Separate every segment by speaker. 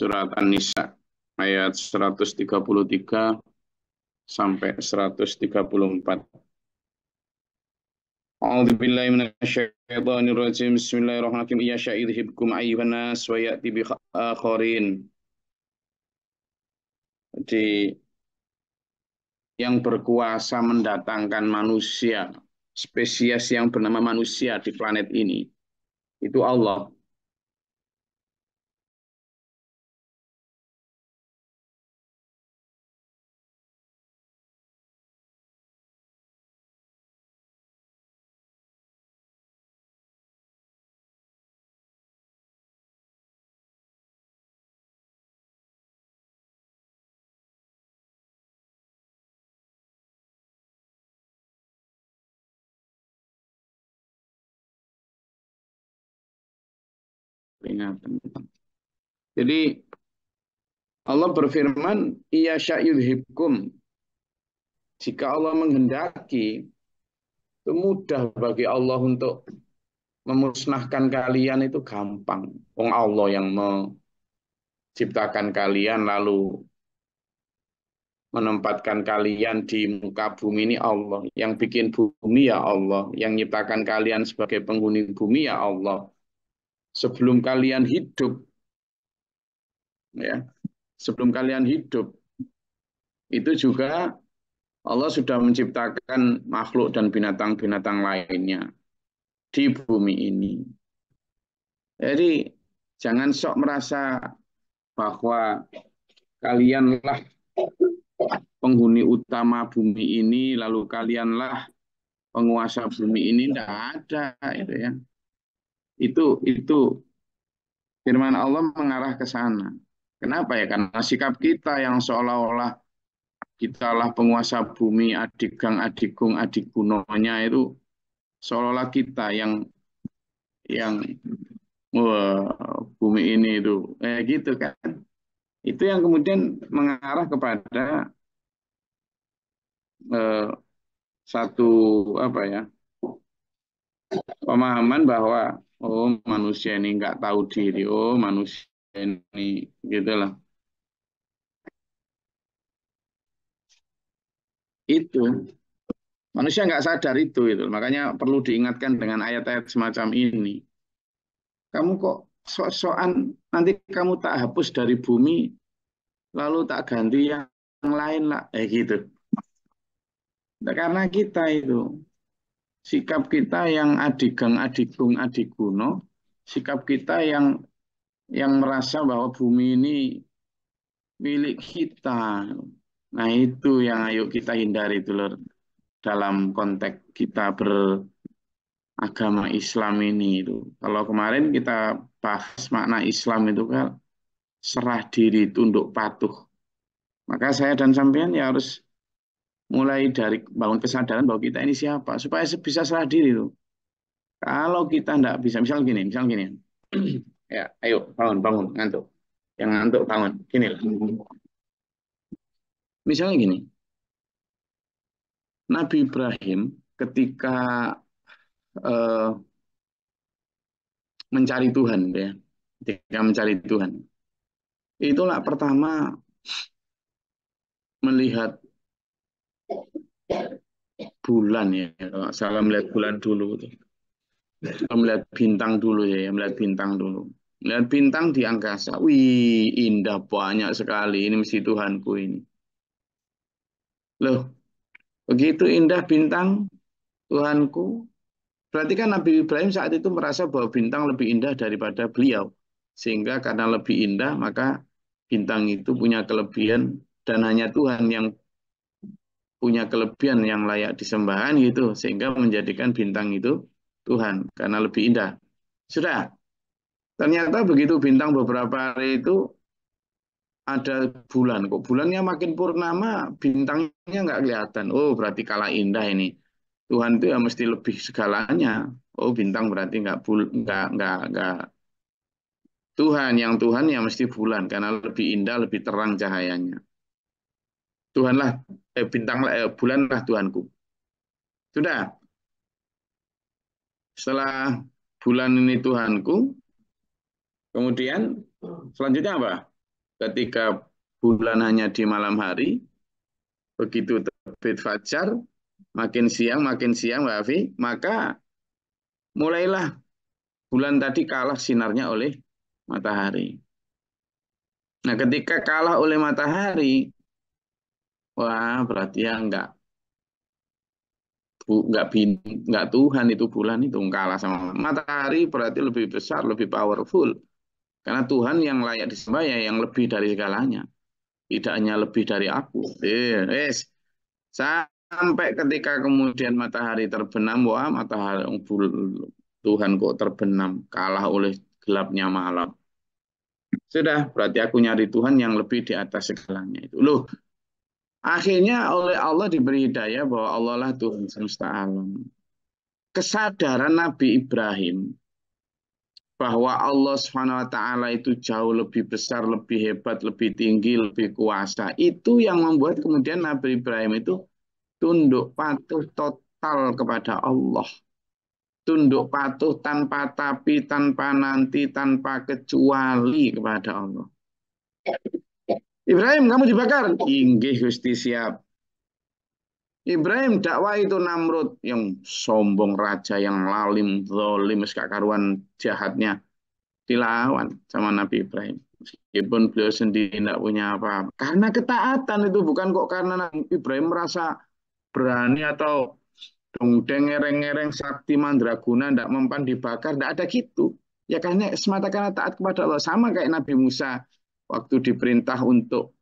Speaker 1: surat An-Nisa ayat 133 sampai 134. أعوذ بالله من الشيطان الرجيم iya الله الرحمن الرحيم يشاء يذهبكم أيها الناس ويأتي di yang berkuasa mendatangkan manusia, spesies yang bernama manusia di planet ini, itu Allah
Speaker 2: peringatan. Iya,
Speaker 1: Jadi Allah berfirman, "Iya sya'yudhibkum." Jika Allah menghendaki, itu mudah bagi Allah untuk memusnahkan kalian itu gampang. Wong Allah yang menciptakan kalian lalu menempatkan kalian di muka bumi ini Allah. Yang bikin bumi ya Allah. Yang nyiptakan kalian sebagai penghuni bumi ya Allah sebelum kalian hidup ya sebelum kalian hidup itu juga Allah sudah menciptakan makhluk dan binatang-binatang lainnya di bumi ini. Jadi jangan sok merasa bahwa kalianlah penghuni utama bumi ini, lalu kalianlah penguasa bumi ini, tidak ada itu ya. Itu itu firman Allah mengarah ke sana. Kenapa ya? Karena sikap kita yang seolah-olah kita kitalah penguasa bumi, adik gang adik adik gunonya itu seolah-olah kita yang yang wah, bumi ini itu eh gitu kan. Itu yang kemudian mengarah kepada eh, satu apa ya pemahaman bahwa oh manusia ini nggak tahu diri oh manusia ini gitulah itu manusia nggak sadar itu itu makanya perlu diingatkan dengan ayat-ayat semacam ini kamu kok so-soan nanti kamu tak hapus dari bumi lalu tak ganti yang lain lah eh gitu nah, karena kita itu sikap kita yang adigang adigung, adiguno, sikap kita yang yang merasa bahwa bumi ini milik kita. Nah itu yang ayo kita hindari itu dalam konteks kita beragama Islam ini itu. Kalau kemarin kita bahas makna Islam itu kan serah diri, tunduk patuh. Maka saya dan sampean ya harus mulai dari bangun kesadaran bahwa kita ini siapa supaya bisa salah diri tuh kalau kita tidak bisa misal gini misal gini ya ayo bangun bangun ngantuk yang ngantuk bangun gini lah misalnya gini Nabi Ibrahim ketika eh, mencari Tuhan gitu ya ketika mencari Tuhan itulah pertama melihat bulan ya kalau salah melihat bulan dulu tuh melihat bintang dulu ya, ya melihat bintang dulu melihat bintang di angkasa wih indah banyak sekali ini mesti Tuhanku ini loh begitu indah bintang Tuhanku berarti kan Nabi Ibrahim saat itu merasa bahwa bintang lebih indah daripada beliau sehingga karena lebih indah maka bintang itu punya kelebihan dan hanya Tuhan yang punya kelebihan yang layak disembahan gitu sehingga menjadikan bintang itu Tuhan karena lebih indah. Sudah. Ternyata begitu bintang beberapa hari itu ada bulan kok bulannya makin purnama bintangnya nggak kelihatan. Oh berarti kalah indah ini. Tuhan itu ya mesti lebih segalanya. Oh bintang berarti nggak bul nggak nggak nggak Tuhan yang Tuhan ya mesti bulan karena lebih indah lebih terang cahayanya. Tuhanlah eh, bintanglah eh, bulanlah Tuhanku. Sudah. Setelah bulan ini Tuhanku, kemudian selanjutnya apa? Ketika bulan hanya di malam hari, begitu terbit fajar, makin siang, makin siang, Mbak Afi, maka mulailah bulan tadi kalah sinarnya oleh matahari. Nah, ketika kalah oleh matahari, Wah, berarti ya enggak. bu, enggak bin, nggak Tuhan itu bulan itu kalah sama matahari berarti lebih besar, lebih powerful. Karena Tuhan yang layak disembah ya yang lebih dari segalanya. Tidak hanya lebih dari aku. Yes. Iya, Sampai ketika kemudian matahari terbenam, wah matahari Tuhan kok terbenam, kalah oleh gelapnya malam. Sudah, berarti aku nyari Tuhan yang lebih di atas segalanya itu. Loh, Akhirnya oleh Allah diberi hidayah bahwa Allah lah Tuhan semesta alam. Kesadaran Nabi Ibrahim bahwa Allah swt itu jauh lebih besar, lebih hebat, lebih tinggi, lebih kuasa. Itu yang membuat kemudian Nabi Ibrahim itu tunduk patuh total kepada Allah. Tunduk patuh tanpa tapi, tanpa nanti, tanpa kecuali kepada Allah. Ibrahim kamu dibakar. Inggih Gusti siap. Ibrahim dakwah itu Namrud yang sombong raja yang lalim, zalim, sekak karuan jahatnya dilawan sama Nabi Ibrahim. Meskipun beliau sendiri tidak punya apa-apa. Karena ketaatan itu bukan kok karena Nabi Ibrahim merasa berani atau dongdeng ngereng-ngereng sakti mandraguna tidak mempan dibakar, tidak ada gitu. Ya karena semata karena taat kepada Allah sama kayak Nabi Musa waktu diperintah untuk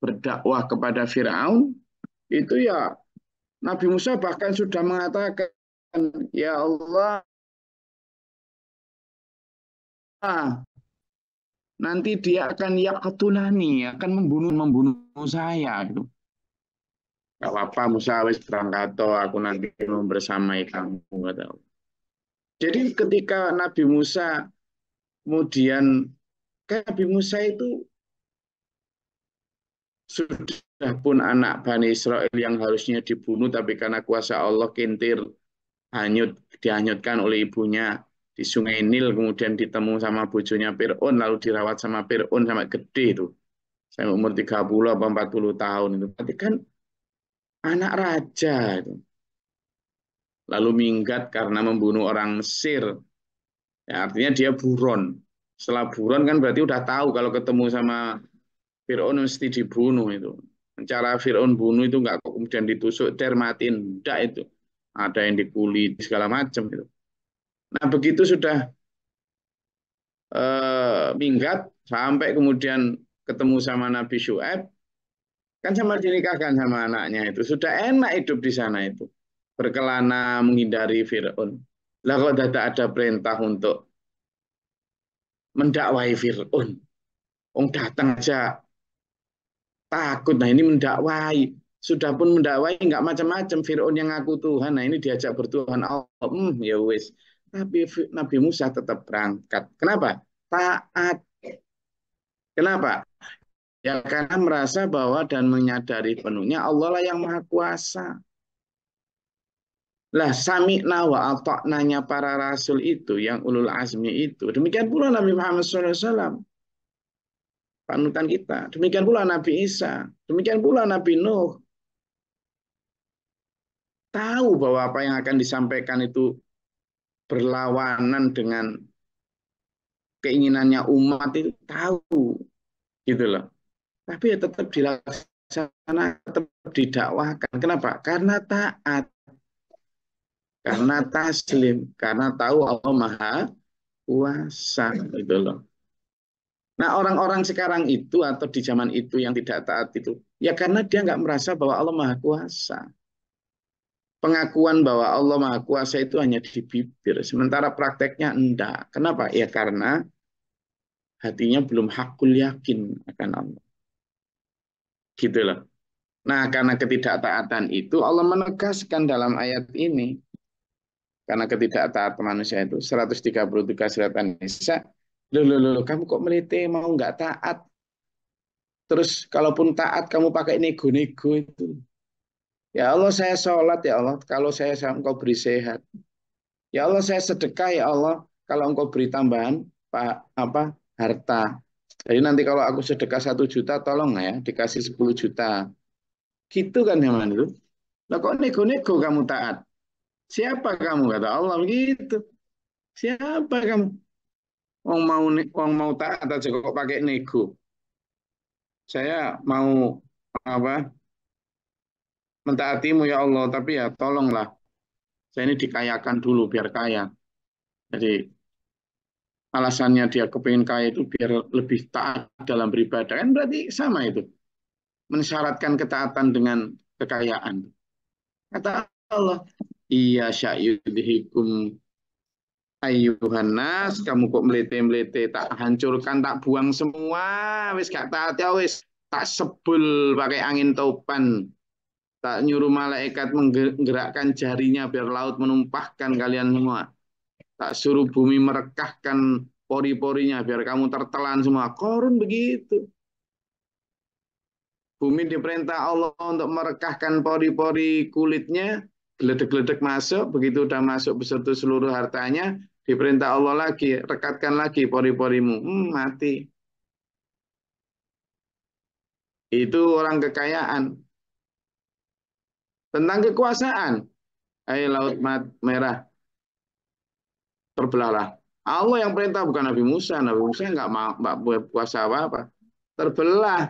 Speaker 1: berdakwah kepada Firaun itu ya Nabi Musa bahkan sudah mengatakan ya Allah
Speaker 2: nanti dia
Speaker 1: akan yakatulani akan membunuh membunuh saya gitu. Gak apa-apa Musa wis berangkat aku nanti membersamai kamu kata. Jadi ketika Nabi Musa kemudian Nabi Musa itu sudah pun anak Bani Israel yang harusnya dibunuh tapi karena kuasa Allah kintir hanyut dihanyutkan oleh ibunya di sungai Nil kemudian ditemu sama bojonya Fir'aun lalu dirawat sama Fir'aun sama gede itu saya umur 30 atau 40 tahun itu berarti kan anak raja itu lalu minggat karena membunuh orang Mesir ya, artinya dia buron setelah buron kan berarti udah tahu kalau ketemu sama Fir'aun mesti dibunuh itu. Cara Fir'aun bunuh itu nggak kemudian ditusuk, termatin, enggak itu. Ada yang dikulit, segala macam itu. Nah begitu sudah eh, minggat, sampai kemudian ketemu sama Nabi Shu'ab, kan sama dinikahkan sama anaknya itu. Sudah enak hidup di sana itu. Berkelana menghindari Fir'aun. Lah kalau tidak ada perintah untuk mendakwai Fir'un. Ong datang aja takut. Nah ini mendakwai. Sudah pun mendakwai nggak macam-macam Fir'un yang ngaku Tuhan. Nah ini diajak bertuhan Allah. Oh, hmm, ya wis. Tapi Nabi Musa tetap berangkat. Kenapa? Taat. Kenapa? Ya karena merasa bahwa dan menyadari penuhnya Allah lah yang maha kuasa. Lah sami'na wa ata'nanya para rasul itu yang ulul azmi itu. Demikian pula Nabi Muhammad SAW. Panutan kita. Demikian pula Nabi Isa. Demikian pula Nabi Nuh. Tahu bahwa apa yang akan disampaikan itu berlawanan dengan keinginannya umat itu tahu gitu loh tapi ya tetap dilaksanakan tetap didakwahkan kenapa karena taat karena taslim, karena tahu Allah Maha Kuasa gitu loh. Nah orang-orang sekarang itu atau di zaman itu yang tidak taat itu, ya karena dia nggak merasa bahwa Allah Maha Kuasa. Pengakuan bahwa Allah Maha Kuasa itu hanya di bibir, sementara prakteknya enggak. Kenapa? Ya karena hatinya belum hakul yakin akan Allah. Gitu loh. Nah, karena ketidaktaatan itu Allah menegaskan dalam ayat ini karena ketidaktaat manusia itu 133 surat An-Nisa loh, loh, loh, kamu kok meliti mau nggak taat terus kalaupun taat kamu pakai nego-nego itu ya Allah saya sholat ya Allah kalau saya engkau beri sehat ya Allah saya sedekah ya Allah kalau engkau beri tambahan pak apa harta jadi nanti kalau aku sedekah satu juta tolong ya dikasih 10 juta gitu kan mana itu Nah kok nego-nego kamu taat Siapa kamu? Kata Allah begitu. Siapa kamu? Wong mau wong mau taat aja kok pakai nego. Saya mau apa? Mentaatimu ya Allah, tapi ya tolonglah. Saya ini dikayakan dulu biar kaya. Jadi alasannya dia kepingin kaya itu biar lebih taat dalam beribadah kan berarti sama itu mensyaratkan ketaatan dengan kekayaan kata Allah Iya sya'yudhikum ayuhan nas kamu kok melete-melete tak hancurkan tak buang semua wis gak taat ya wis tak sebul pakai angin topan tak nyuruh malaikat menggerakkan jarinya biar laut menumpahkan kalian semua tak suruh bumi merekahkan pori-porinya biar kamu tertelan semua korun begitu bumi diperintah Allah untuk merekahkan pori-pori kulitnya geledek-geledek masuk, begitu udah masuk beserta seluruh hartanya, diperintah Allah lagi, rekatkan lagi pori-porimu, hmm, mati. Itu orang kekayaan. Tentang kekuasaan, hai laut merah, terbelahlah. Allah yang perintah bukan Nabi Musa. Nabi Musa nggak mau nggak buat puasa apa-apa. Terbelah.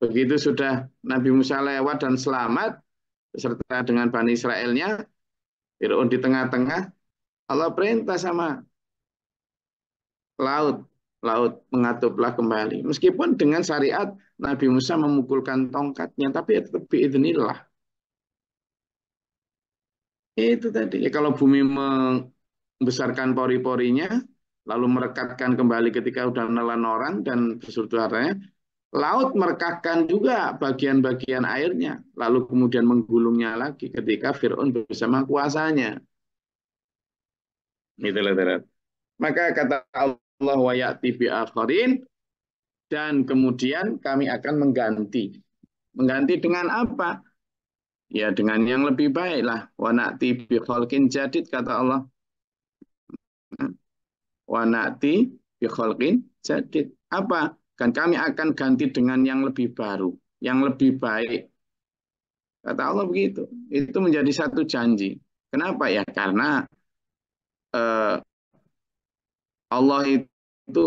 Speaker 1: Begitu sudah Nabi Musa lewat dan selamat, serta dengan Bani Israelnya, Fir'aun di tengah-tengah, Allah perintah sama laut, laut mengatuplah kembali. Meskipun dengan syariat Nabi Musa memukulkan tongkatnya, tapi ya tetap biidnillah. Itu tadi. Ya, kalau bumi membesarkan pori-porinya, lalu merekatkan kembali ketika udah nelan orang dan besurdaranya, Laut merekahkan juga bagian-bagian airnya, lalu kemudian menggulungnya lagi ketika Fir'aun bersama kuasanya. Maka kata Allah wa ya'ti bi dan kemudian kami akan mengganti. Mengganti dengan apa? Ya dengan yang lebih baiklah. Wa na'ti bi jadid kata Allah. Wa na'ti bi jadid. Apa? dan kami akan ganti dengan yang lebih baru, yang lebih baik. Kata Allah begitu. Itu menjadi satu janji. Kenapa ya? Karena eh, Allah itu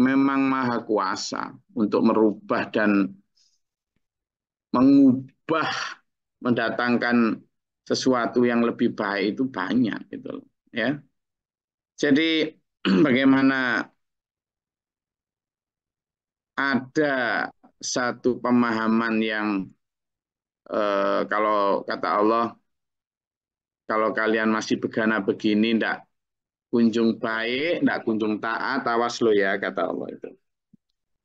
Speaker 1: memang maha kuasa untuk merubah dan mengubah mendatangkan sesuatu yang lebih baik itu banyak gitu ya. Jadi
Speaker 3: bagaimana
Speaker 1: ada satu pemahaman yang eh, kalau kata Allah kalau kalian masih begana begini ndak kunjung baik, ndak kunjung taat, awas lo ya kata Allah itu.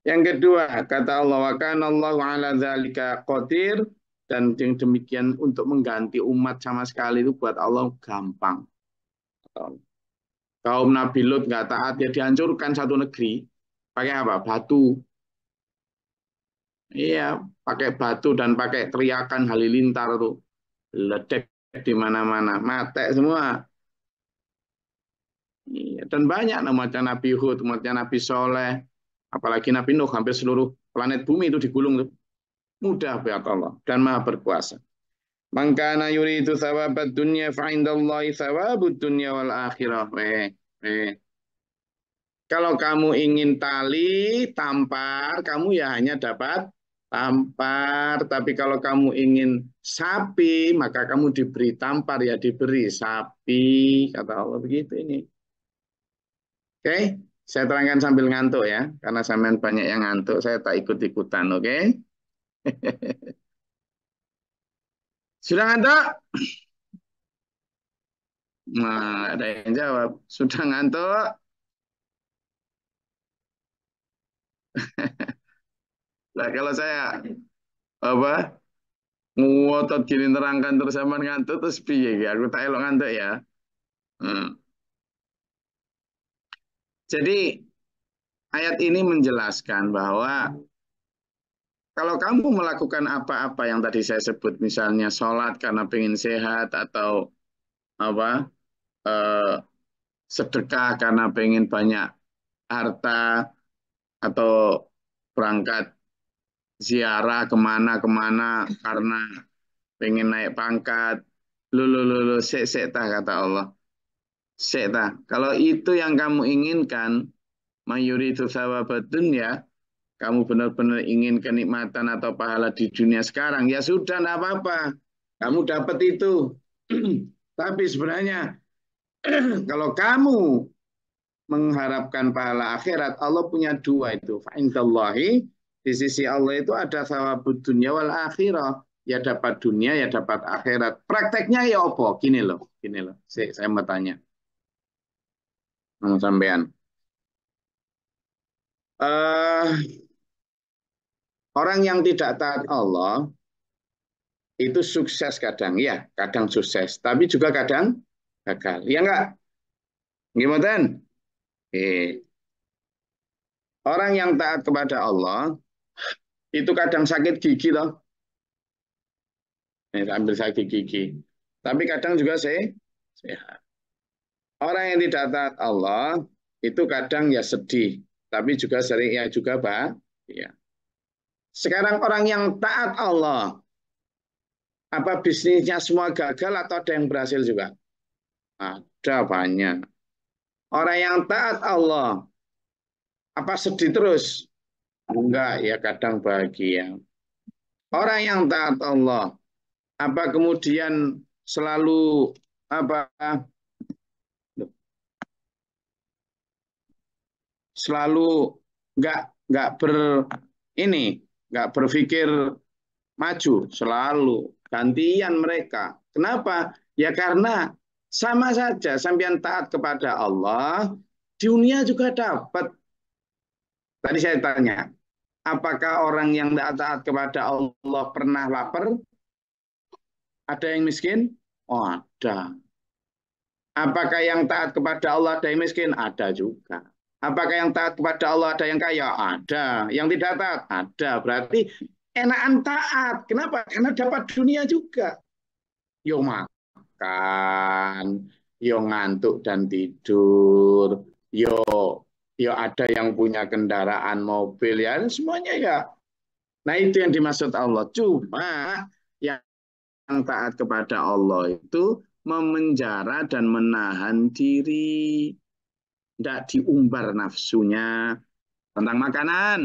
Speaker 1: Yang kedua, kata Allah kan Allah ala dzalika qadir dan yang demikian untuk mengganti umat sama sekali itu buat Allah gampang. Kaum Nabi Lut nggak taat ya dihancurkan satu negeri pakai apa? Batu. Iya, pakai batu dan pakai teriakan halilintar tuh. Ledek di mana-mana, mate semua. Iya, dan banyak umatnya Nabi Hud, umatnya Nabi Soleh, apalagi Nabi Nuh, hampir seluruh planet bumi itu digulung. Tuh. Mudah buat Allah dan maha berkuasa. Mangkana yuridu sawabat dunya fa'indallahi sawabud dunya wal akhirah. Eh, eh. Kalau kamu ingin tali, tampar, kamu ya hanya dapat tampar. Tapi kalau kamu ingin sapi, maka kamu diberi tampar, ya diberi sapi. Kata Allah begitu ini. Oke, okay? saya terangkan sambil ngantuk ya. Karena saya banyak yang ngantuk, saya tak ikut-ikutan, oke? Okay? Sudah ngantuk? Nah, ada yang jawab. Sudah ngantuk? nah kalau saya apa ngotot gini terangkan terus sama ngantuk terus piye ya aku tak elok ngantuk ya hmm. jadi ayat ini menjelaskan bahwa kalau kamu melakukan apa-apa yang tadi saya sebut misalnya sholat karena pengen sehat atau apa eh, sedekah karena pengen banyak harta atau berangkat ziarah kemana-kemana karena pengen naik pangkat. lulu lulu sek, sek, tah, kata Allah. Sek, tah. Kalau itu yang kamu inginkan, mayuri itu betul ya kamu benar-benar ingin kenikmatan atau pahala di dunia sekarang, ya sudah, tidak apa-apa. Kamu dapat itu. Tapi sebenarnya, kalau kamu mengharapkan pahala akhirat, Allah punya dua itu. Fa'indallahi, di sisi Allah itu ada sawabud dunia wal akhirah. Ya dapat dunia, ya dapat akhirat. Prakteknya ya apa? Gini loh, gini loh. Saya, saya mau tanya. Mau sampean. Uh, orang yang tidak taat Allah itu sukses kadang, ya kadang sukses, tapi juga kadang gagal. Ya enggak? Gimana? Orang yang taat kepada Allah itu kadang sakit gigi loh. Ini ambil sakit gigi. Tapi kadang juga se sehat. Orang yang tidak taat Allah itu kadang ya sedih, tapi juga sering ya juga Ya. Sekarang orang yang taat Allah, apa bisnisnya semua gagal atau ada yang berhasil juga? Ada banyak. Orang yang taat Allah, apa sedih terus? Enggak, ya kadang bahagia. Orang yang taat Allah, apa kemudian selalu apa selalu enggak enggak ber ini enggak berpikir maju selalu gantian mereka kenapa ya karena sama saja, sampean taat kepada Allah, dunia juga dapat. Tadi saya tanya, apakah orang yang tidak taat kepada Allah pernah lapar? Ada yang miskin? Oh, ada. Apakah yang taat kepada Allah ada yang miskin? Ada juga. Apakah yang taat kepada Allah ada yang kaya? Ada. Yang tidak taat? Ada. Berarti enakan taat. Kenapa? Karena dapat dunia juga. Yo makan, yo ngantuk dan tidur, yo yo ada yang punya kendaraan mobil ya semuanya ya. Nah itu yang dimaksud Allah. Cuma yang taat kepada Allah itu memenjara dan menahan diri. Tidak diumbar nafsunya tentang makanan.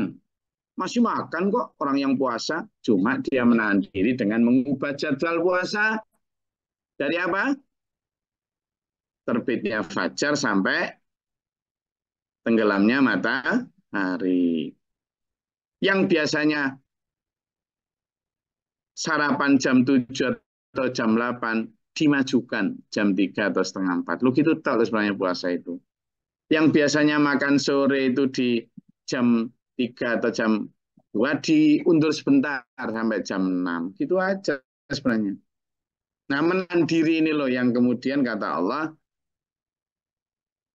Speaker 1: Masih makan kok orang yang puasa, cuma dia menahan diri dengan mengubah jadwal puasa. Dari apa? Terbitnya fajar sampai tenggelamnya matahari. Yang biasanya sarapan jam 7 atau jam 8 dimajukan jam 3 atau setengah 4. Lu gitu tahu sebenarnya puasa itu. Yang biasanya makan sore itu di jam 3 atau jam 2 diundur sebentar sampai jam 6. Gitu aja sebenarnya. Nah, menahan diri ini loh yang kemudian kata Allah,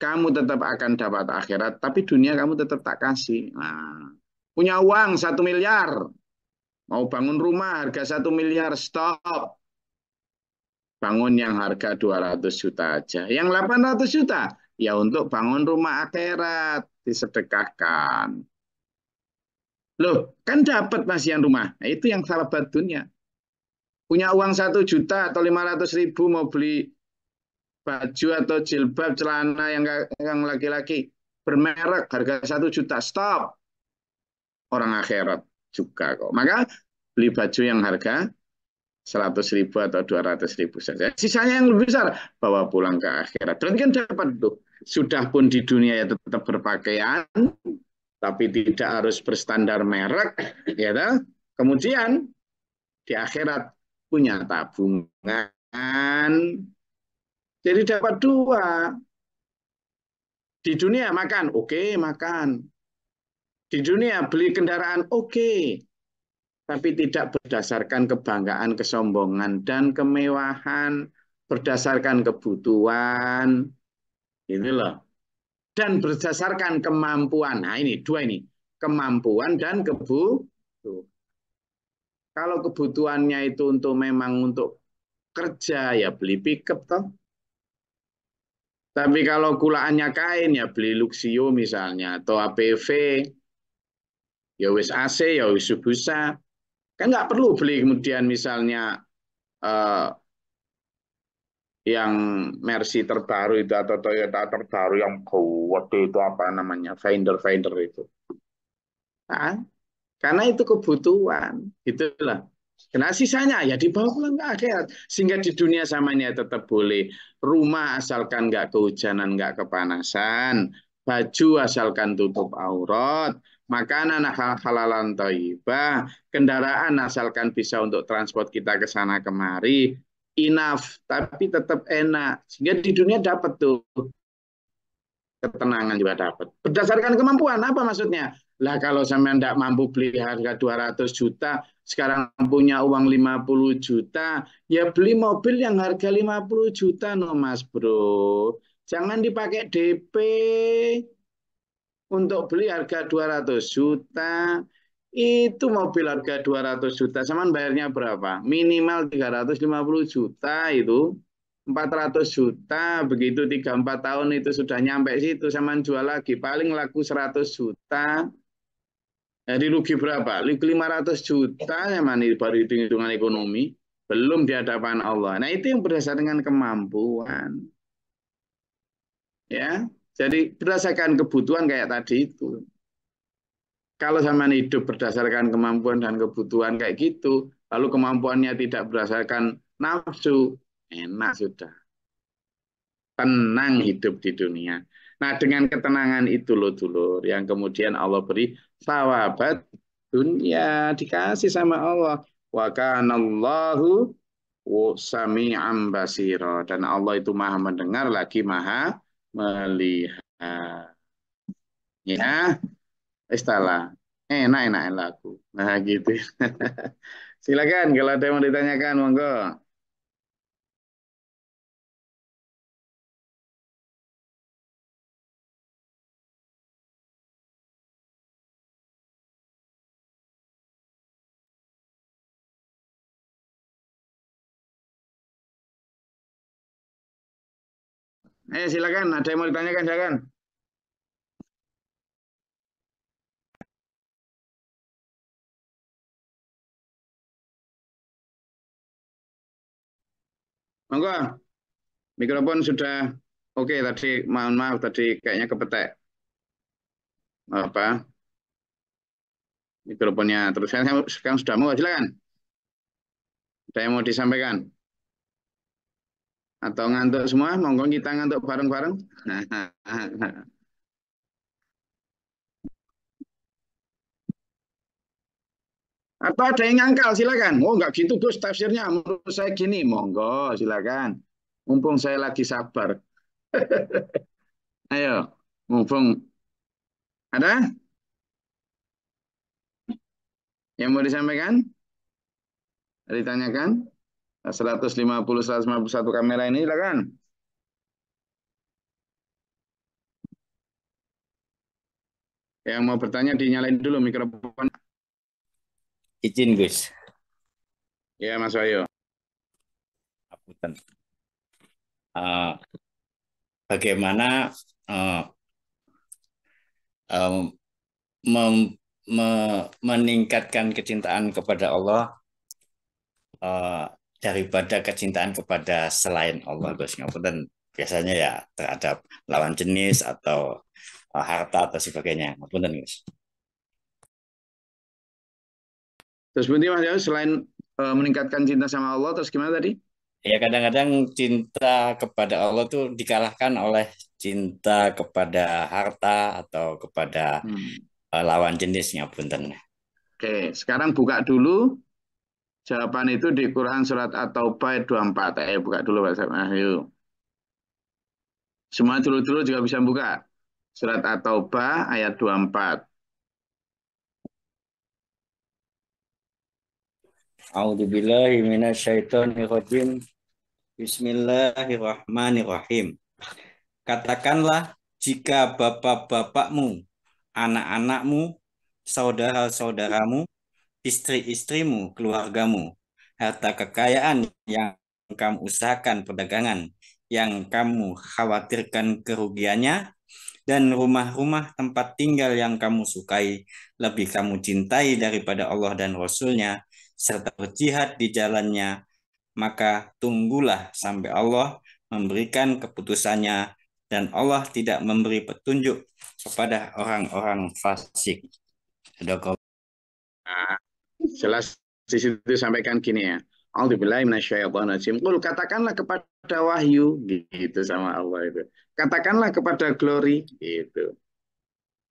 Speaker 1: kamu tetap akan dapat akhirat, tapi dunia kamu tetap tak kasih. Nah, punya uang satu miliar, mau bangun rumah harga satu miliar, stop. Bangun yang harga 200 juta aja. Yang 800 juta, ya untuk bangun rumah akhirat, disedekahkan. Loh, kan dapat masih yang rumah. Nah, itu yang salah batunya punya uang satu juta atau lima ratus ribu mau beli baju atau jilbab celana yang yang laki-laki bermerek harga satu juta stop orang akhirat juga kok maka beli baju yang harga seratus ribu atau dua ratus ribu saja. Sisanya yang lebih besar bawa pulang ke akhirat. Berarti kan dapat tuh. Sudah pun di dunia ya tetap berpakaian, tapi tidak harus berstandar merek, ya Kemudian di akhirat punya tabungan. Jadi dapat dua. Di dunia makan, oke okay, makan. Di dunia beli kendaraan, oke. Okay. Tapi tidak berdasarkan kebanggaan, kesombongan, dan kemewahan. Berdasarkan kebutuhan. Ini loh. Dan berdasarkan kemampuan. Nah ini, dua ini. Kemampuan dan kebutuhan. Kalau kebutuhannya itu untuk memang untuk kerja ya beli pickup toh. Tapi kalau kulaannya kain ya beli Luxio misalnya atau APV ya wis AC ya wis Subusa. Kan nggak perlu beli kemudian misalnya eh, yang Mercy terbaru itu atau Toyota terbaru yang kuat itu apa namanya Finder Finder itu. Nah, karena itu kebutuhan, itulah. Nah sisanya ya dibawa pulang ke akhirat. Sehingga di dunia samanya tetap boleh. Rumah asalkan nggak kehujanan, nggak kepanasan. Baju asalkan tutup aurat. Makanan halalan toibah. Kendaraan asalkan bisa untuk transport kita ke sana kemari. Enough, tapi tetap enak. Sehingga di dunia dapat tuh ketenangan juga dapat. Berdasarkan kemampuan, apa maksudnya? Lah kalau sampean tidak mampu beli harga 200 juta, sekarang punya uang 50 juta, ya beli mobil yang harga 50 juta no mas bro. Jangan dipakai DP untuk beli harga 200 juta. Itu mobil harga 200 juta, sama bayarnya berapa? Minimal 350 juta itu. 400 juta, begitu 3-4 tahun itu sudah nyampe situ, sama jual lagi. Paling laku 100 juta, jadi rugi berapa? 500 juta ya mani baru hitung-hitungan ekonomi. Belum di hadapan Allah. Nah itu yang berdasarkan kemampuan. Ya, jadi berdasarkan kebutuhan kayak tadi itu. Kalau zaman hidup berdasarkan kemampuan dan kebutuhan kayak gitu, lalu kemampuannya tidak berdasarkan nafsu, enak sudah.
Speaker 2: Tenang
Speaker 1: hidup di dunia. Nah, dengan ketenangan itu loh dulur yang kemudian Allah beri sawabat dunia dikasih sama Allah. Wa kanallahu sami'an basira dan Allah itu Maha mendengar lagi Maha melihat. Ya. Istilah enak-enak laku. Nah, gitu. Silakan kalau ada yang mau ditanyakan
Speaker 2: monggo. Eh silakan, ada yang mau ditanyakan silakan.
Speaker 1: Monggo. Mikrofon sudah oke okay, tadi, mohon maaf tadi kayaknya kepetek. Apa? Mikrofonnya terus sekarang sudah mau silakan. Ada yang mau disampaikan? atau ngantuk semua monggo kita ngantuk bareng-bareng atau ada yang ngangkal silakan oh nggak gitu Gus tafsirnya menurut saya gini monggo silakan mumpung saya lagi sabar ayo mumpung ada yang mau disampaikan ditanyakan 150 151 kamera ini silakan. Yang mau bertanya dinyalain dulu mikrofon.
Speaker 2: Izin, Gus.
Speaker 1: Ya, Mas Wayo.
Speaker 3: Apunten. Uh, eh, bagaimana uh, um, mem, me, meningkatkan kecintaan kepada Allah uh, daripada kecintaan kepada selain Allah hmm. Gus dan biasanya ya terhadap lawan jenis atau eh, harta atau sebagainya dan Gus
Speaker 1: terus berarti Mas Yos, selain uh, meningkatkan cinta sama Allah terus gimana tadi
Speaker 3: ya kadang-kadang cinta kepada Allah tuh dikalahkan oleh cinta kepada harta atau kepada hmm. Eh, lawan jenisnya pun oke
Speaker 1: sekarang buka dulu Jawaban itu di Quran surat At-Taubah 24. Eh, buka dulu Pak Sam. Semua dulu-dulu juga bisa buka. Surat atau taubah ayat 24.
Speaker 3: A'udzu billahi minasyaitonir rajim. Bismillahirrahmanirrahim. Katakanlah jika bapak-bapakmu, anak-anakmu, saudara-saudaramu, istri-istrimu, keluargamu, harta kekayaan yang kamu usahakan perdagangan, yang kamu khawatirkan kerugiannya, dan rumah-rumah tempat tinggal yang kamu sukai lebih kamu cintai daripada Allah dan Rasulnya, serta berjihad di jalannya, maka tunggulah sampai Allah memberikan keputusannya dan Allah tidak memberi petunjuk kepada orang-orang fasik. Ada Jelas di situ disampaikan gini ya.
Speaker 1: Alhamdulillahirrahmanirrahim. katakanlah kepada wahyu gitu sama Allah itu. Katakanlah kepada glory gitu.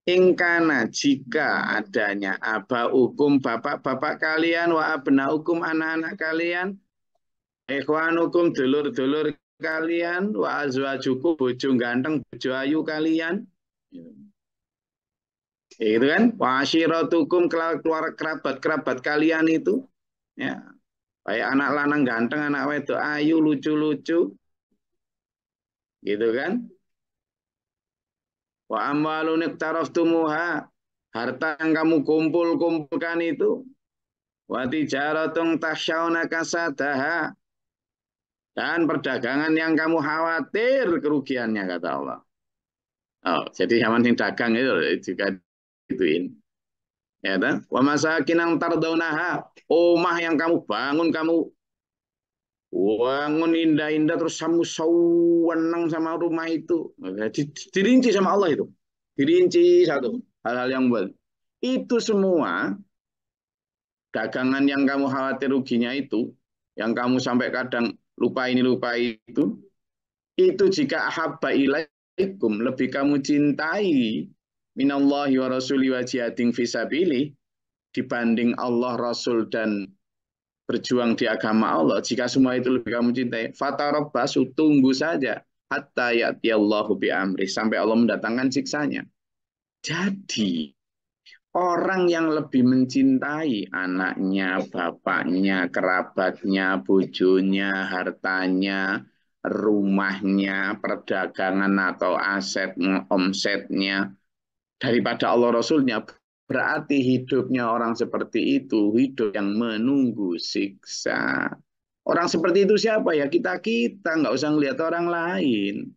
Speaker 1: Ingkana jika adanya aba hukum bapak-bapak kalian wa abna hukum anak-anak kalian Ikhwan hukum dulur-dulur kalian wa cukup bojo ganteng bojo ayu kalian gitu. Ya itu kan kan? tukum keluar kerabat-kerabat kalian itu. Ya. Kayak anak lanang ganteng, anak wedok ayu, lucu-lucu. Gitu kan? Wa amwalun iqtaraftumuha. Harta yang kamu kumpul-kumpulkan itu. Wa tijaratun taksyauna kasadaha. Dan perdagangan yang kamu khawatir kerugiannya, kata Allah. Oh, jadi zaman yang dagang itu juga gituin. Ya kan? Wa masakinang tardaunaha, omah yang kamu bangun kamu bangun indah-indah terus kamu sawenang sama rumah itu. Dirinci sama Allah itu. Dirinci satu hal-hal yang buat. Itu semua dagangan yang kamu khawatir ruginya itu, yang kamu sampai kadang lupa ini lupa itu, itu jika ahabba ilaikum lebih kamu cintai minallahi wa rasuli wa jihadin fisabili dibanding Allah, Rasul, dan berjuang di agama Allah. Jika semua itu lebih kamu cintai, fatarabbasu tunggu saja hatta ya'ti Allahu bi amri sampai Allah mendatangkan siksanya. Jadi orang yang lebih mencintai anaknya, bapaknya, kerabatnya, bojonya, hartanya, rumahnya, perdagangan atau aset omsetnya, daripada Allah Rasulnya berarti hidupnya orang seperti itu hidup yang menunggu siksa orang seperti itu siapa ya kita kita nggak usah ngelihat orang lain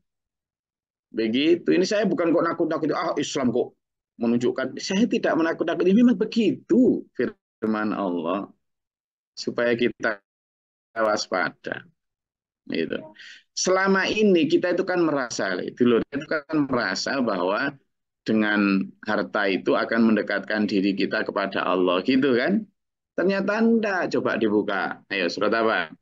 Speaker 1: begitu ini saya bukan kok nakut nakut ah Islam kok menunjukkan saya tidak menakut nakut ini memang begitu firman Allah supaya kita waspada itu selama ini kita itu kan merasa itu loh itu kan merasa bahwa dengan harta itu akan mendekatkan diri kita kepada Allah gitu kan? Ternyata enggak. Coba dibuka. Ayo surat apa?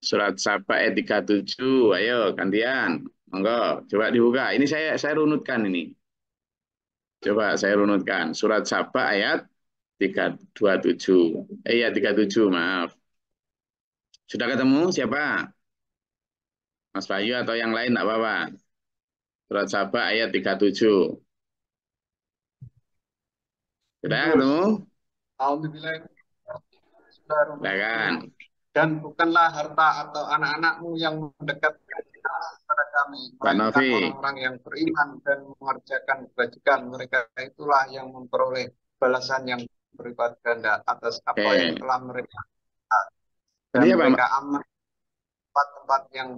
Speaker 1: Surat Saba ayat 37. Ayo gantian. Monggo, coba dibuka. Ini saya saya runutkan ini. Coba saya runutkan. Surat Saba ayat 327. Eh ya 37, maaf. Sudah ketemu siapa? Mas Bayu atau yang lain enggak apa-apa? Surat Sabah ayat 37. Sudah ketemu?
Speaker 3: Sudah kan? Dan bukanlah harta atau anak-anakmu yang mendekat kepada
Speaker 2: kami. orang-orang
Speaker 1: yang beriman dan mengerjakan kebajikan. Mereka itulah yang memperoleh balasan yang berlipat ganda atas apa okay. Eh. yang telah mereka dan Jadi mereka aman tempat-tempat yang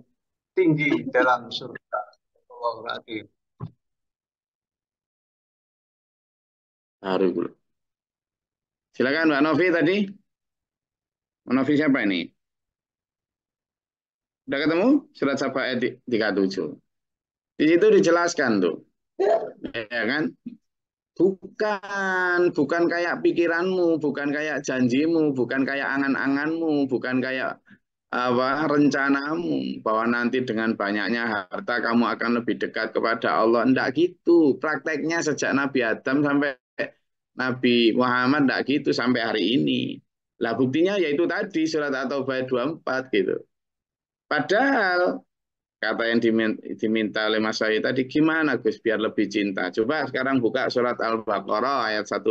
Speaker 1: tinggi dalam
Speaker 2: surga astagfirullahaladzim.
Speaker 1: Silakan Mbak Novi tadi. Mbak Novi siapa ini? Udah ketemu? Surat siapa ayat 37. Di situ dijelaskan tuh. Ya kan? Bukan, bukan kayak pikiranmu, bukan kayak janjimu, bukan kayak angan-anganmu, bukan kayak apa rencanamu bahwa nanti dengan banyaknya harta kamu akan lebih dekat kepada Allah. Enggak gitu. Prakteknya sejak Nabi Adam sampai Nabi Muhammad enggak gitu sampai hari ini. Lah buktinya yaitu tadi surat At-Taubah 24 gitu. Padahal kata yang diminta oleh Mas Wahyu tadi gimana Gus biar lebih cinta. Coba sekarang buka surat Al-Baqarah ayat 165.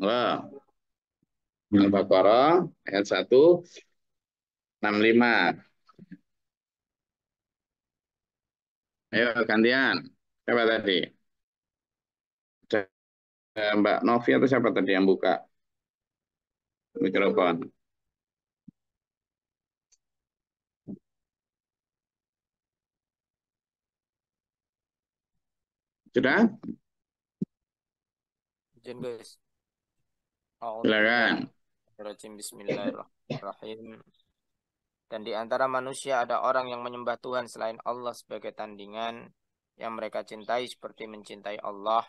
Speaker 1: Wah. Wow. Al-Baqarah ayat 1 65. Ayo gantian. Siapa tadi? Mbak Novi atau siapa tadi yang buka
Speaker 2: mikrofon? Sudah?
Speaker 1: Izin guys. Silakan. Bismillahirrahmanirrahim. Bismillahirrahmanirrahim. Dan di antara manusia ada
Speaker 3: orang yang menyembah Tuhan selain Allah sebagai tandingan yang mereka cintai seperti mencintai Allah.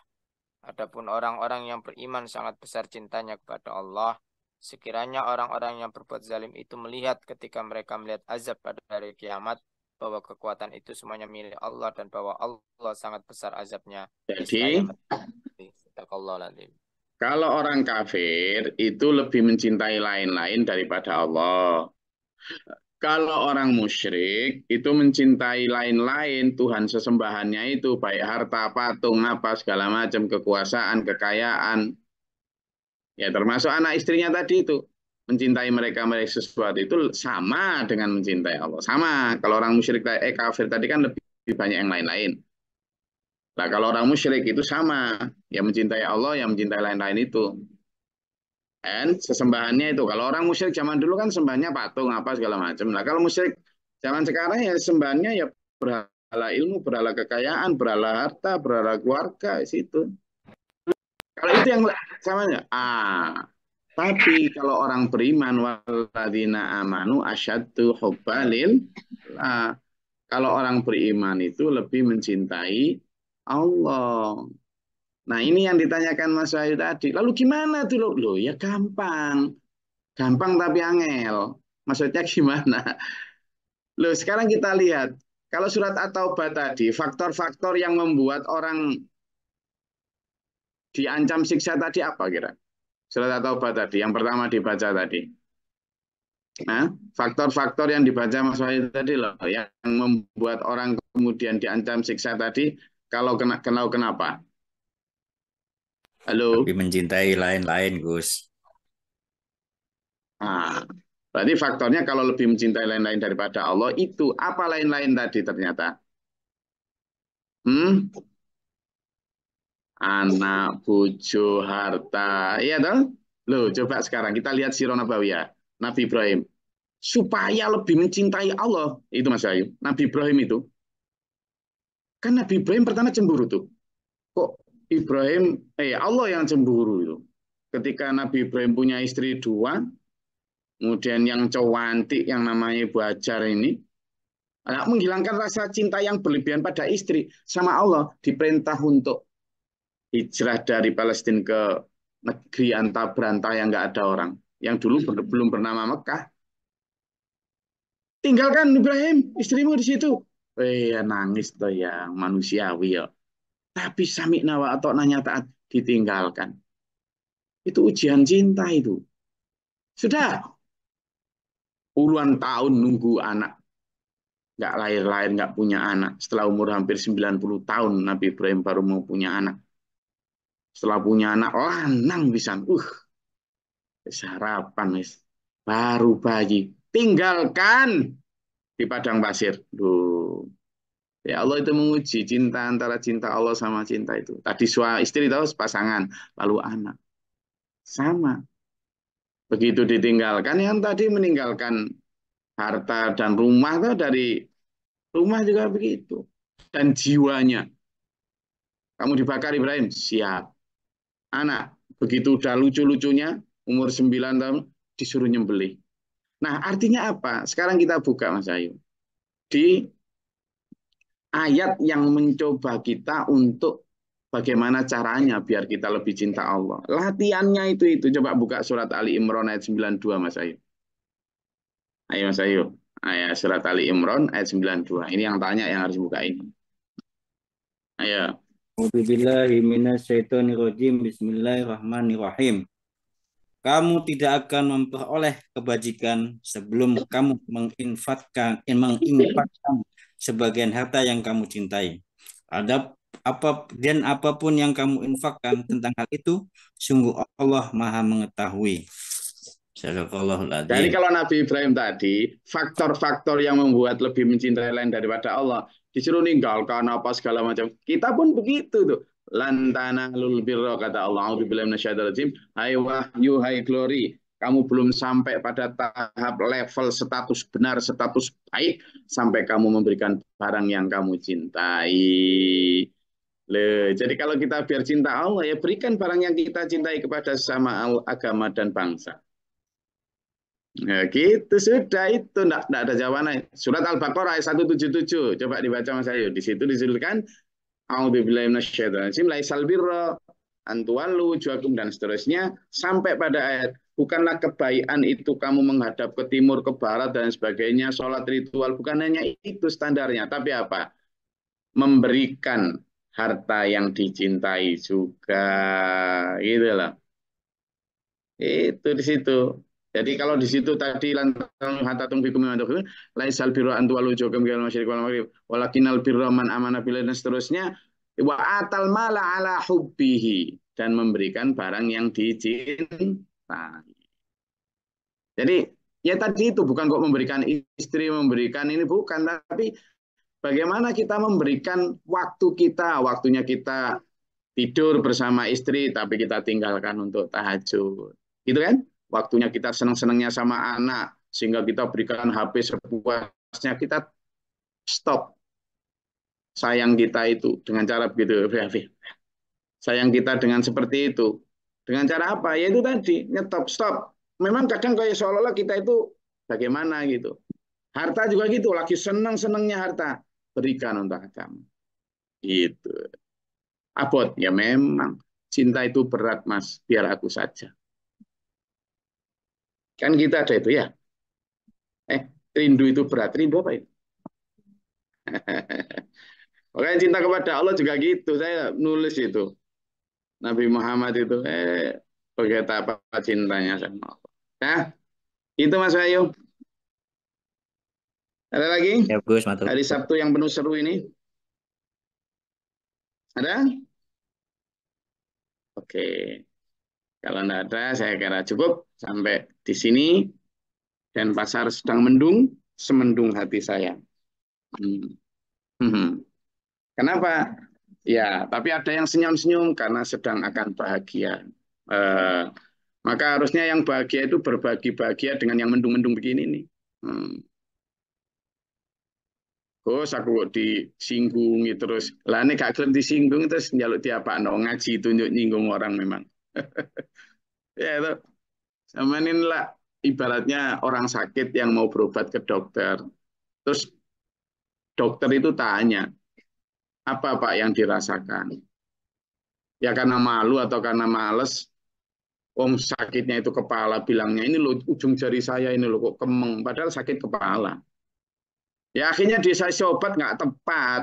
Speaker 3: Adapun orang-orang yang beriman sangat besar cintanya kepada Allah.
Speaker 1: Sekiranya orang-orang yang berbuat zalim itu melihat ketika mereka melihat azab pada hari kiamat bahwa kekuatan itu semuanya milik Allah dan bahwa Allah sangat besar azabnya. Jadi,
Speaker 3: allah Astagfirullahaladzim.
Speaker 1: Kalau orang kafir itu lebih mencintai lain-lain daripada Allah. Kalau orang musyrik itu mencintai lain-lain Tuhan sesembahannya itu baik harta, patung, apa segala macam, kekuasaan, kekayaan. Ya termasuk anak istrinya tadi itu mencintai mereka mereka sesuatu itu sama dengan mencintai Allah. Sama kalau orang musyrik eh kafir tadi kan lebih, lebih banyak yang lain-lain. Nah, kalau orang musyrik itu sama, yang mencintai Allah, yang mencintai lain-lain itu. And sesembahannya itu. Kalau orang musyrik zaman dulu kan sembahnya patung apa segala macam. Nah, kalau musyrik zaman sekarang ya sembahnya ya berhala ilmu, berhala kekayaan, berhala harta, berhala keluarga situ. Kalau itu yang sama ya. Ah. Tapi kalau orang beriman waladina amanu asyadu hubbalil. kalau orang beriman itu lebih mencintai Allah. Nah ini yang ditanyakan Mas Wahyu tadi. Lalu gimana tuh? Loh, loh ya gampang. Gampang tapi angel. Maksudnya gimana? Loh sekarang kita lihat. Kalau surat At-Taubah tadi, faktor-faktor yang membuat orang diancam siksa tadi apa kira? Surat At-Taubah tadi, yang pertama dibaca tadi. faktor-faktor yang dibaca Mas Wahyu tadi loh, yang membuat orang kemudian diancam siksa tadi, kalau kena kenal kenapa?
Speaker 3: Halo. Lebih mencintai lain-lain, Gus.
Speaker 1: Ah. berarti faktornya kalau lebih mencintai lain-lain daripada Allah itu apa lain-lain tadi ternyata? Hmm? Anak, bucu, harta. Iya dong. Loh, coba sekarang kita lihat Sirah Nabawiyah, Nabi Ibrahim. Supaya lebih mencintai Allah, itu Mas Ayu. Nabi Ibrahim itu Kan Nabi Ibrahim pertama cemburu tuh. Kok Ibrahim, eh Allah yang cemburu itu. Ketika Nabi Ibrahim punya istri dua, kemudian yang cowantik yang namanya Ibu Hajar ini, anak menghilangkan rasa cinta yang berlebihan pada istri sama Allah diperintah untuk hijrah dari Palestina ke negeri anta berantah yang nggak ada orang yang dulu belum bernama Mekah tinggalkan Ibrahim istrimu di situ eh nangis tuh yang manusiawi ya. Tapi nawa atau nanya taat ditinggalkan. Itu ujian cinta itu. Sudah puluhan tahun nunggu anak. Nggak lahir-lahir, nggak punya anak. Setelah umur hampir 90 tahun, Nabi Ibrahim baru mau punya anak. Setelah punya anak, lanang bisa. Uh, harapan, baru bayi. Tinggalkan di padang pasir. Duh, Ya Allah itu menguji cinta antara cinta Allah sama cinta itu. Tadi suami istri tahu pasangan, lalu anak. Sama. Begitu ditinggalkan yang tadi meninggalkan harta dan rumah tuh dari rumah juga begitu. Dan jiwanya. Kamu dibakar Ibrahim, siap. Anak, begitu udah lucu-lucunya, umur 9 tahun, disuruh nyembelih. Nah, artinya apa? Sekarang kita buka Mas Ayu. Di ayat yang mencoba kita untuk bagaimana caranya biar kita lebih cinta Allah. Latihannya itu itu coba buka surat Ali Imran ayat 92 Mas Ayu. Ayo Mas Ayu. Ayat surat Ali Imran ayat
Speaker 3: 92. Ini yang tanya yang harus buka ini. Ayo. Bismillahirrahmanirrahim. Bismillahirrahmanirrahim. Kamu tidak akan memperoleh kebajikan sebelum kamu menginfakkan, menginfakkan sebagian harta yang kamu cintai. Ada apa dan apapun yang kamu infakkan tentang hal itu, sungguh Allah Maha mengetahui. Jadi kalau
Speaker 1: Nabi Ibrahim tadi, faktor-faktor yang membuat lebih mencintai lain daripada Allah, disuruh ninggal karena apa segala macam. Kita pun begitu tuh. Lantana lul kata Allah. Alhamdulillah Hai wahyu, hai glory kamu belum sampai pada tahap level status benar, status baik, sampai kamu memberikan barang yang kamu cintai. Le, jadi kalau kita biar cinta Allah, ya berikan barang yang kita cintai kepada sesama agama dan bangsa. Ya, gitu sudah itu enggak, ada jawabannya. Surat Al-Baqarah ayat 177. Coba dibaca Mas Ayu. Di situ disebutkan A'udzubillahi minasyaitonirrajim laisal birra antuwallu juakum dan seterusnya sampai pada ayat bukanlah kebaikan itu kamu menghadap ke timur, ke barat, dan sebagainya, sholat ritual, bukan hanya itu standarnya, tapi apa? Memberikan harta yang dicintai juga, gitu loh. Itu di situ. Jadi kalau di situ tadi lantang tung fikum mandokum laisal birra an tuwalu jogam gal masyriq wal maghrib walakinal birra man amana billahi dan seterusnya wa atal mala ala hubbihi dan memberikan barang yang dicintai. Jadi ya tadi itu bukan kok memberikan istri, memberikan ini bukan, tapi bagaimana kita memberikan waktu kita, waktunya kita tidur bersama istri, tapi kita tinggalkan untuk tahajud, gitu kan? Waktunya kita senang-senangnya sama anak, sehingga kita berikan HP sepuasnya, kita stop sayang kita itu dengan cara begitu, Sayang kita dengan seperti itu. Dengan cara apa? ya itu tadi, nyetop, stop memang kadang kayak seolah-olah kita itu bagaimana gitu. Harta juga gitu, lagi seneng-senengnya harta. Berikan untuk agama. Gitu. Abot, ya memang. Cinta itu berat, Mas. Biar aku saja. Kan kita ada itu ya. Eh, rindu itu berat. Rindu apa itu?
Speaker 3: Makanya cinta kepada Allah
Speaker 1: juga gitu. Saya nulis itu. Nabi Muhammad itu, eh, begitu apa cintanya sama Allah. Nah, itu Mas Bayu. Ada lagi? Ya, Gus, mantap. Hari Sabtu yang penuh seru ini. Ada? Oke. Kalau tidak ada, saya kira cukup sampai di sini. Dan pasar sedang mendung, semendung hati saya. Hmm. Kenapa? Ya, tapi ada yang senyum-senyum karena sedang akan bahagia. Uh, maka harusnya yang bahagia itu berbagi bahagia dengan yang mendung-mendung begini nih. Hmm. Oh, aku kok disinggungi terus. Lah nek gak kelem disinggung terus pak no ngaji tunjuk nyinggung orang memang. ya itu. Samanin lah ibaratnya orang sakit yang mau berobat ke dokter. Terus dokter itu tanya, apa Pak yang dirasakan? Ya karena malu atau karena males Om sakitnya itu kepala, bilangnya ini lo ujung jari saya ini lo kok kemeng, padahal sakit kepala. Ya akhirnya saya sobat nggak tepat.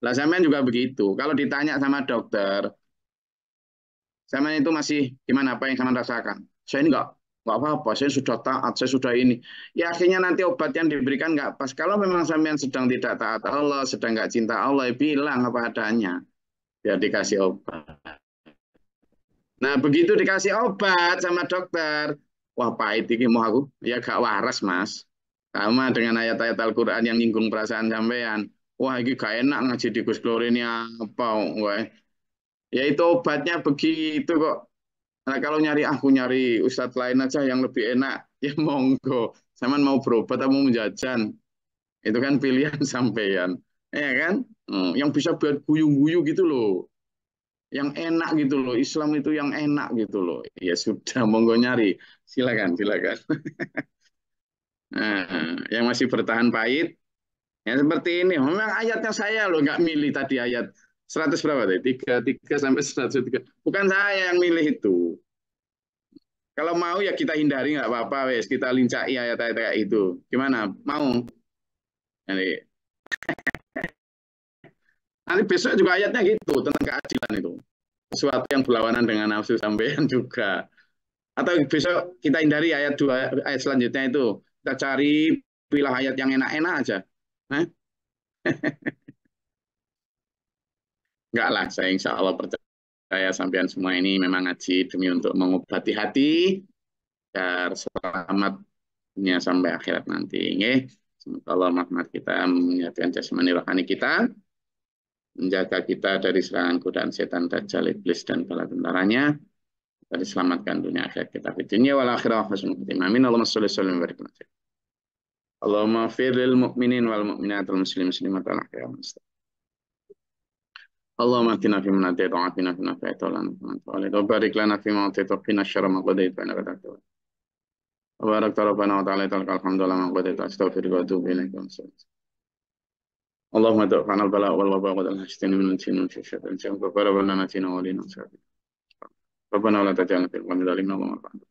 Speaker 1: Lah sampean juga begitu. Kalau ditanya sama dokter, sampean itu masih gimana apa yang sampean rasakan? Saya ini nggak nggak apa-apa, saya sudah taat, saya sudah ini. Ya akhirnya nanti obat yang diberikan nggak pas. Kalau memang sampean sedang tidak taat Allah, sedang nggak cinta Allah, ya bilang apa adanya. Biar dikasih obat. Nah, begitu dikasih obat sama dokter, wah pahit ini mau aku, ya gak waras, Mas. Sama dengan ayat-ayat Al-Qur'an yang nyinggung perasaan sampean. Wah, ini gak enak ngaji di Gus ini apa, wah. Ya itu obatnya begitu kok. Nah, kalau nyari ah, aku nyari ustadz lain aja yang lebih enak, ya monggo. sama mau berobat atau mau menjajan Itu kan pilihan sampean. Ya kan? Hmm, yang bisa buat guyu-guyu gitu loh yang enak gitu loh. Islam itu yang enak gitu loh. Ya sudah, monggo nyari. Silakan, silakan. nah, yang masih bertahan pahit, ya seperti ini. Memang ayatnya saya loh, nggak milih tadi ayat 100 berapa tadi? tiga sampai 103. Bukan saya yang milih itu. Kalau mau ya kita hindari nggak apa-apa, wes kita lincai ayat-ayat itu. Gimana? Mau? Jadi Nanti besok juga ayatnya gitu tentang keadilan itu. Sesuatu yang berlawanan dengan nafsu sampean juga. Atau besok kita hindari ayat dua ayat selanjutnya itu. Kita cari pilih ayat yang enak-enak aja. hehehe Enggak lah, saya insya Allah percaya sampean semua ini memang ngaji demi untuk mengobati hati agar selamatnya sampai akhirat nanti. Nggih. Semoga Allah kita, menyatukan jasmani rohani kita menjaga kita dari serangan godaan setan dajjal iblis dan bala tentaranya dari diselamatkan dunia akhirat kita di dunia wal akhirah husnul amin Allahumma sholli sallim barik Allahumma fir lil mu'minin wal mu'minat wal muslimin muslimat al ahya wal اللهم اتنا wa barik lana fi في من عافيت ولا syarra ma لنا فيما اعطيت وقنا wa ما قضيت wa ta'ala وبارك alhamdulillah ma الحمد astaghfiruka wa atubu استغفرك wa اليك اللهم دفعنا البلاء والوباء ودع الحشدين من الجن والشيشة الجن ربنا نتينا ولينا وشافينا ربنا ولا تجعلنا في القوم ظالمين اللهم ارحمنا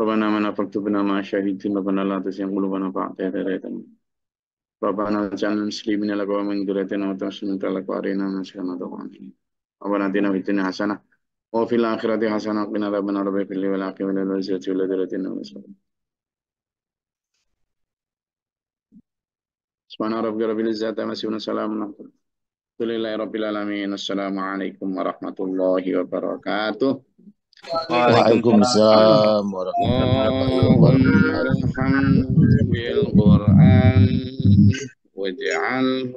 Speaker 1: ربنا من أفقت بنا ما شهدتم ربنا لا تزغ قلوبنا بعد هذا هديتنا ربنا اجعلنا مسلمين لك ومن ذريتنا وتوسلنا لك وارينا من شر آمين ربنا اتنا في الدنيا حسنة وفي الآخرة حسنة وقنا ربنا ربنا في الليل والاخره والعاقبة للمسجد والذين آمنوا Subhana rabbika rabbil izzati amma yasifun salamun Alhamdulillahi rabbil alamin. Assalamualaikum warahmatullahi wabarakatuh.
Speaker 2: Waalaikumsalam
Speaker 1: warahmatullahi
Speaker 2: wabarakatuh.